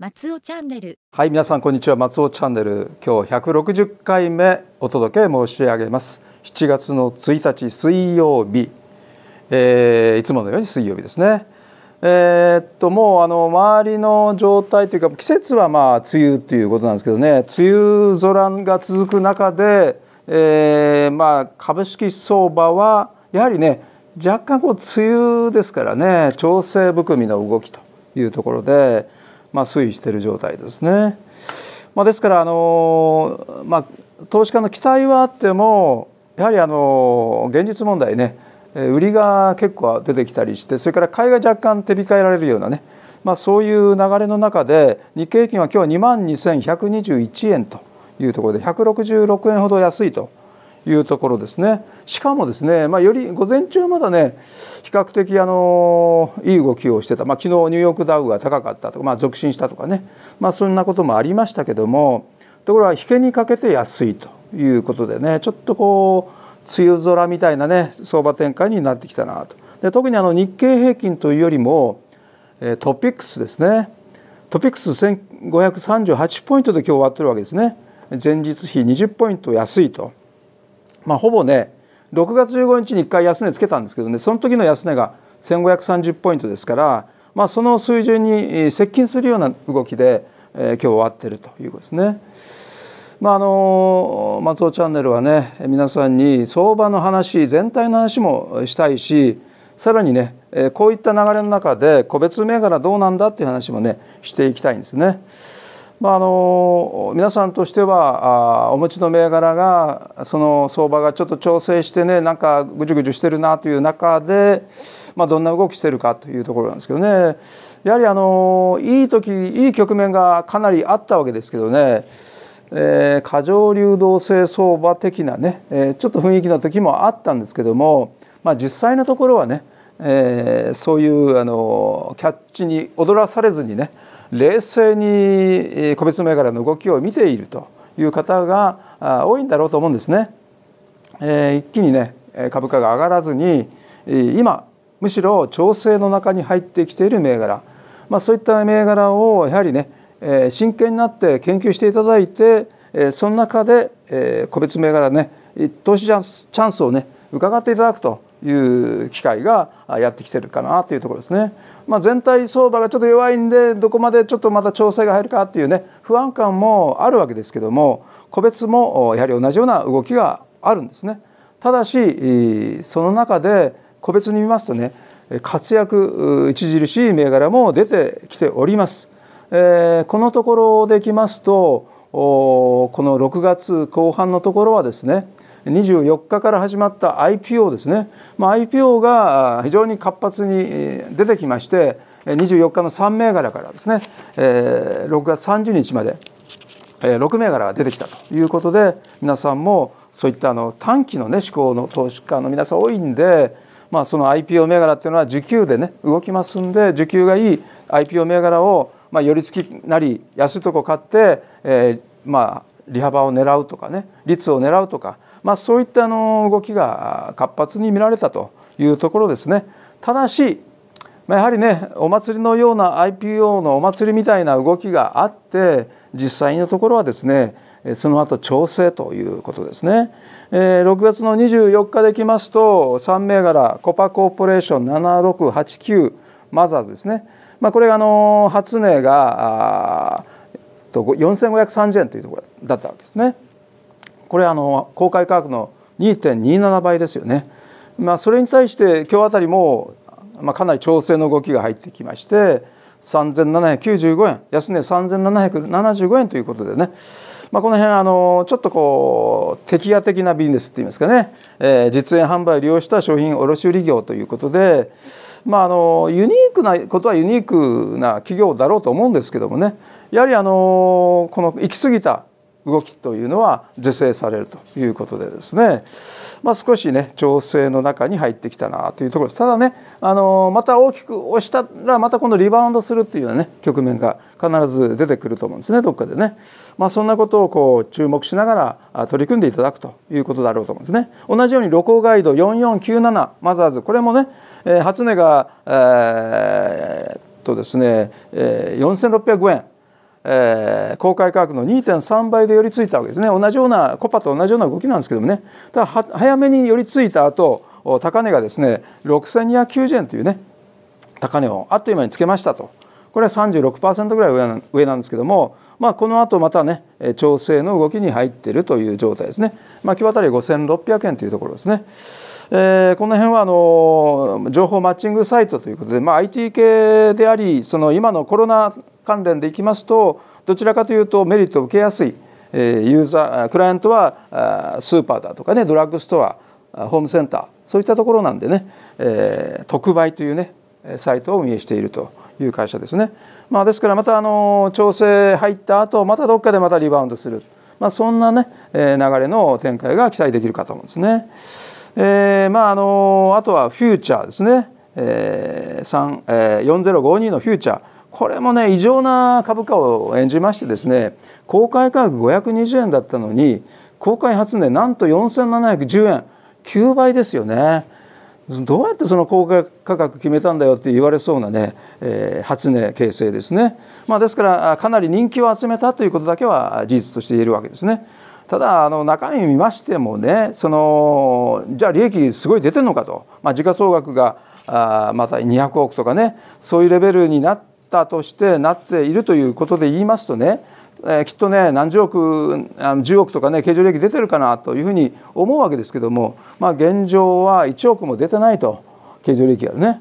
松尾チャンネルはい皆さんこんにちは松尾チャンネル今日160回目お届け申し上げます7月の1日水曜日、えー、いつものように水曜日ですねえー、っともうあの周りの状態というか季節はまあ梅雨ということなんですけどね梅雨空が続く中で、えー、まあ株式相場はやはりね若干こう梅雨ですからね調整含みの動きというところでまあ、推移している状態ですね。まあ、ですからあの、まあ、投資家の期待はあってもやはりあの現実問題ね売りが結構出てきたりしてそれから買いが若干手控えられるようなね、まあ、そういう流れの中で日経平均は今日は2万2121円というところで166円ほど安いと。いうところですね。しかもですね、まあ、より午前中まだね比較的あのいい動きをしてた、まあ、昨日ニューヨークダウが高かったとか、まあ、続伸したとかね、まあ、そんなこともありましたけどもところが引けにかけて安いということでねちょっとこう梅雨空みたいなね相場展開になってきたなと。で特にあの日経平均というよりもトピックスですねトピックス1538ポイントで今日終わってるわけですね。前日比20ポイント安いとまあ、ほぼね6月15日に一回安値つけたんですけどねその時の安値が1530ポイントですから、まあ、その水準に接近するような動きで、えー、今日終わっているということですね。まあ、あの松尾チャンネルはね皆さんに相場の話全体の話もしたいしさらにねこういった流れの中で個別銘柄どうなんだっていう話もねしていきたいんですね。まあ、あの皆さんとしてはあお持ちの銘柄がその相場がちょっと調整してねなんかぐじゅぐじゅしてるなという中で、まあ、どんな動きしてるかというところなんですけどねやはりあのいい時いい局面がかなりあったわけですけどね、えー、過剰流動性相場的なね、えー、ちょっと雰囲気の時もあったんですけども、まあ、実際のところはね、えー、そういうあのキャッチに踊らされずにね冷静に個別の銘柄の動きを見ているという方が多いんだろうと思うんですね。えー、一気にね株価が上がらずに今むしろ調整の中に入ってきている銘柄、まあ、そういった銘柄をやはりね真剣になって研究していただいてその中で個別銘柄ね投資チャンスをね伺っていただくという機会がやってきてるかなというところですね。まあ、全体相場がちょっと弱いんでどこまでちょっとまた調整が入るかっていうね不安感もあるわけですけども個別もやはり同じような動きがあるんですね。ただしその中で個別に見ますとね活躍著しい銘柄も出てきております。えこのところできますとこの6月後半のところはですね24日から始まった IPO ですね、まあ、IPO が非常に活発に出てきまして24日の3銘柄からですね、え6月30日まで6銘柄が出てきたということで皆さんもそういったあの短期のね思考の投資家の皆さん多いんで、まあ、その IPO 銘柄っていうのは需給でね動きますんで需給がいい IPO 銘柄をまあ寄り付きなり安いとこ買って、えー、まあ利幅を狙うとかね率を狙うとかまあ、そういったあの動きが活発に見られたというところですね。ただしやはりねお祭りのような IPO のお祭りみたいな動きがあって実際のところはですねその後調整ということですね。6月の24日できますと3銘柄コパコーポレーション7689マザーズですね、まあ、これがあの初値が4530円というところだったわけですね。これあの公開価格の2.27倍ですよね。まあ、それに対して今日あたりも、まあ、かなり調整の動きが入ってきまして3795円安値3775円ということでね、まあ、この辺あのちょっとこう適屋的なビジネスっていいますかね、えー、実演販売を利用した商品卸売業ということで、まあ、あのユニークなことはユニークな企業だろうと思うんですけどもねやはりあのこの行き過ぎた動きというのは是正されるということでですね、まあ、少しね調整の中に入ってきたなというところですただねあのまた大きく押したらまた今度リバウンドするっていうね局面が必ず出てくると思うんですねどっかでね、まあ、そんなことをこう注目しながら取り組んでいただくということだろうと思うんですね同じように旅行ガイド4497マザーズこれもね初値がえー、っとですね4600円えー、公開価格の2.3倍で寄り付いたわけですね同じようなコパと同じような動きなんですけどもねただ早めに寄り付いた後高値がですね6290円というね高値をあっという間につけましたとこれは36%ぐらい上なんですけども、まあ、この後またね調整の動きに入っているという状態ですね、まあ、今日あたり5600円というところですね。えー、この辺はあの情報マッチングサイトということで、まあ、IT 系でありその今のコロナ関連でいきますとどちらかというとメリットを受けやすいユーザークライアントはスーパーだとかねドラッグストアホームセンターそういったところなんでね、え特売というねサイトを運営しているという会社ですね。まあ、ですからまたあの調整入った後またどっかでまたリバウンドする、まあ、そんなね流れの展開が期待できるかと思うんですね。えー、まああのあとはフューチャーですね、えー、え4052のフューチャーこれもね異常な株価を演じましてですね公開価格520円だったのに公開発値なんと4710円9倍ですよね。どうやってその公開価格決めたんだよって言われそうなね、えー、発値形成ですね、まあ、ですからかなり人気を集めたということだけは事実として言えるわけですね。ただあの中身見ましてもねそのじゃあ利益すごい出てるのかと、まあ、時価総額があまた200億とかねそういうレベルになっターとしてなっているということで言いますとね、えー、きっとね何十億あ10億とかね経常利益出てるかなというふうに思うわけですけども、まあ、現状は1億も出てないと経常利益がね、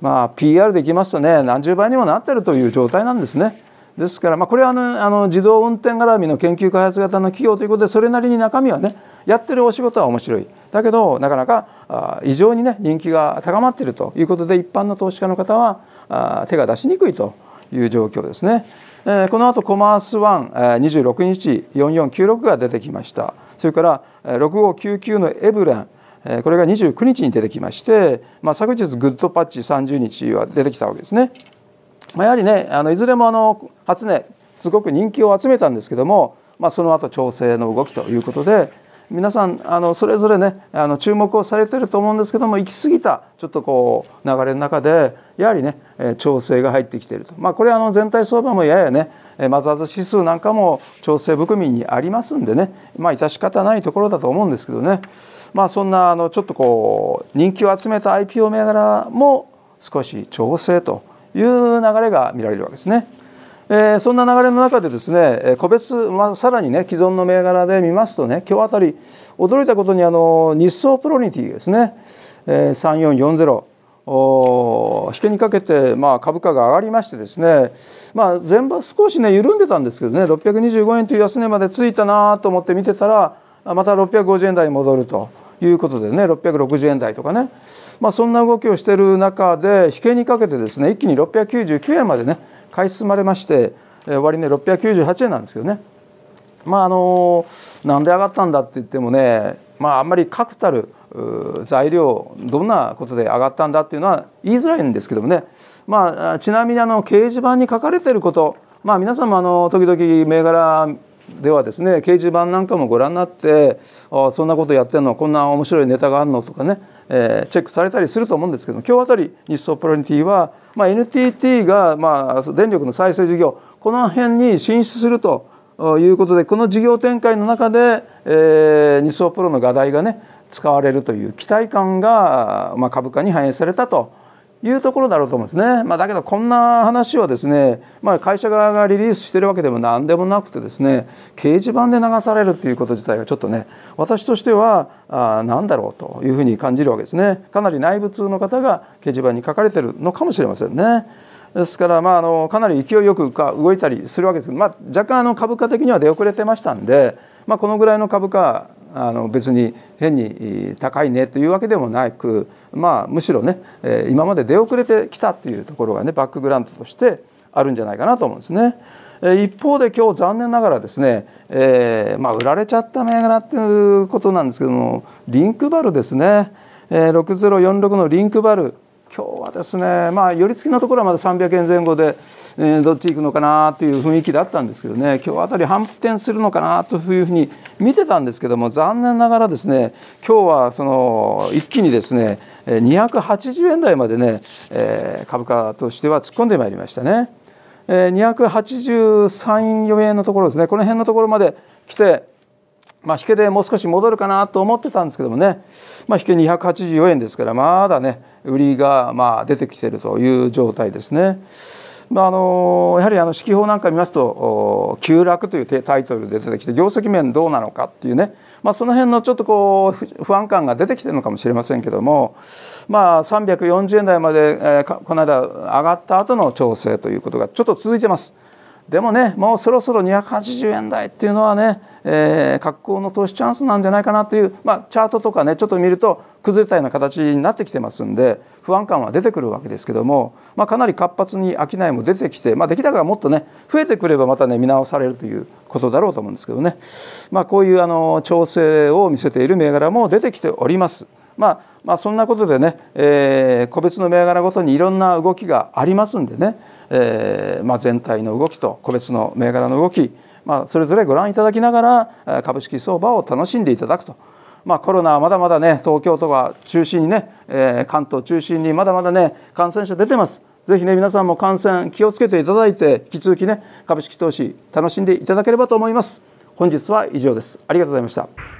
まあ、PR でいきますとね何十倍にもなってるという状態なんですね。ですから、まあ、これはあのあの自動運転絡みの研究開発型の企業ということでそれなりに中身はねやってるお仕事は面白いだけどなかなか異常にね人気が高まっているということで一般の投資家の方は手が出しにくいという状況ですね。この後コマースワン二十六日四四九六が出てきましたそれから六五九九のエブレンこれが二十九日に出てきまして、まあ、昨日グッドパッチ三十日は出てきたわけですね。まあ、やはりねあのいずれもあの初音すごく人気を集めたんですけども、まあ、その後調整の動きということで皆さんあのそれぞれねあの注目をされてると思うんですけども行き過ぎたちょっとこう流れの中でやはりね調整が入ってきていると、まあ、これあの全体相場もややねマザーズ指数なんかも調整含みにありますんでねまあ致し方ないところだと思うんですけどねまあそんなあのちょっとこう人気を集めた IPO 銘柄も少し調整という流れが見られるわけですね。えそんな流れの中でですね個別、まあ、さらにね既存の銘柄で見ますとね今日あたり驚いたことにあの日総プロニティですね、え3440お引けにかけて、まあ、株価が上がりましてですね、まあ、前場少しね緩んでたんですけどね625円という安値までついたなと思って見てたらまた650円台に戻るということでね660円台とかね、まあ、そんな動きをしている中で引けにかけてですね一気に699円までね買い進まれまして終値698円なんですけどねまああのなんで上がったんだって言ってもねまああんまり確たる材料どんなことで上がったんだっていうのは言いづらいんですけどもねまあちなみにあの掲示板に書かれていることまあ皆さんもあの時々銘柄ではですね掲示板なんかもご覧になってあそんなことやってんのこんな面白いネタがあるのとかね、えー、チェックされたりすると思うんですけど今日あたり日ソプロニティは、まあ、NTT が、まあ、電力の再生事業この辺に進出するということでこの事業展開の中で、えー、日ソプロの画題がね使われるという期待感が、まあ、株価に反映されたというところだろうと思うんですね。まあ、だけどこんな話はですね、まあ、会社側がリリースしてるわけでも何でもなくてですね掲示板で流されるということ自体がちょっとね私としてはあ何だろうというふうに感じるわけですね。かなり内部通の方が掲示板に書かれてるのかもしれませんね。ですから、まあ、あのかなり勢いよく動いたりするわけですけど、まあ、若干あの株価的には出遅れてましたんで、まあ、このぐらいの株価あの別に変に高いねというわけでもなく、まあ、むしろね今まで出遅れてきたというところがねバックグラウンドとしてあるんじゃないかなと思うんですね。一方で今日残念ながらですね、えー、まあ、売られちゃった銘柄っていうことなんですけどもリンクバルですね、えー、6046のリンクバル今日はですねまあ寄り付きのところはまだ300円前後で、えー、どっち行くのかなという雰囲気だったんですけどね今日あたり反転するのかなというふうに見てたんですけども残念ながらですね今日はその一気にですね280円台までね、えー、株価としては突っ込んでまいりましたね。えー、283、4円のところですねこの辺のところまで来てまあ、引けでもう少し戻るかなと思ってたんですけどもね、まあ、引け284円ですからまだね、売りがまあ出てきてるという状態ですね。まあ、あのやはりあの指揮法なんか見ますと「急落」というタイトルで出てきて業績面どうなのかっていうね、まあ、その辺のちょっとこう不安感が出てきてるのかもしれませんけども、まあ、340円台まで、えこの間上がった後の調整ということがちょっと続いてます。でもねもうそろそろ280円台っていうのはね、えー、格好の投資チャンスなんじゃないかなという、まあ、チャートとかねちょっと見ると崩れたような形になってきてますんで不安感は出てくるわけですけども、まあ、かなり活発に商いも出てきて、まあ、出来高がもっとね増えてくればまたね見直されるということだろうと思うんですけどね、まあ、こういうあの調整を見せている銘柄も出てきております。まあまあ、そんなことでね、えー、個別の銘柄ごとにいろんな動きがありますんでねえー、まあ、全体の動きと個別の銘柄の動き、まあ、それぞれご覧いただきながら株式相場を楽しんでいただくと。まあ、コロナはまだまだね東京とか中心にね、えー、関東中心にまだまだね感染者出てますぜひね皆さんも感染気をつけていただいて引き続きね株式投資楽しんでいただければと思います本日は以上ですありがとうございました